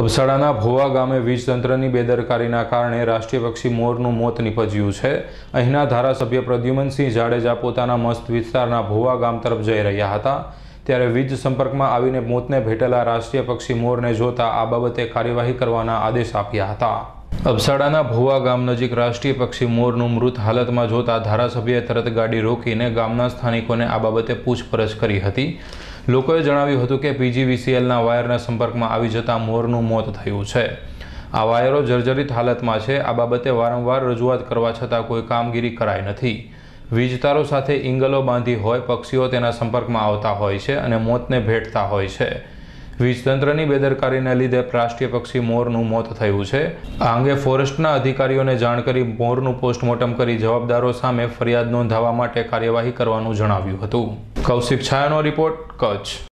અબસાડાના ભોવા ગામે વીજતંત્રની બેદરકારીના કારણે રાષ્ટ્રીય પક્ષી મોરનું મોત નિપજ્યું છે અહીંના ધારાસભ્ય પ્રદ્યુમનસિંહ જાડેજા પોતાના મસ્ત વિસ્તારના ભોવા ગામ તરફ જઈ રહ્યા હતા ત્યારે વીજ સંપર્કમાં આવીને મોતને ભેટેલા રાષ્ટ્રીય પક્ષી મોરને જોતા આ બાબતે કાર્યવાહી કરવાના આદેશ આપ્યા હતા અબસાડાના ભોવા ગામ નજીક રાષ્ટ્રીય પક્ષી મોરનું મૃત હાલતમાં જોતા ધારાસભ્યએ તરત ગાડી રોકીને ગામના સ્થાનિકોને આ બાબતે પૂછપરછ કરી હતી લોકોએ જણાવ્યું હતું કે પીજીવીસીએલના વાયરના સંપર્કમાં આવી જતાં મોરનું મોત થયું છે આ વાયરો જર્જરિત હાલતમાં છે આ બાબતે વારંવાર રજૂઆત કરવા છતાં કોઈ કામગીરી કરાઈ નથી વીજતારો સાથે ઇંગલો બાંધી હોય પક્ષીઓ તેના સંપર્કમાં આવતા હોય છે અને મોતને ભેટતા હોય છે વીજતંત્રની બેદરકારીને લીધે રાષ્ટ્રીય પક્ષી મોરનું મોત થયું છે આ અંગે ફોરેસ્ટના અધિકારીઓને જાણ કરી મોરનું પોસ્ટમોર્ટમ કરી જવાબદારો સામે ફરિયાદ નોંધાવવા માટે કાર્યવાહી કરવાનું જણાવ્યું હતું કૌશિક છાયાનો રિપોર્ટ કચ્છ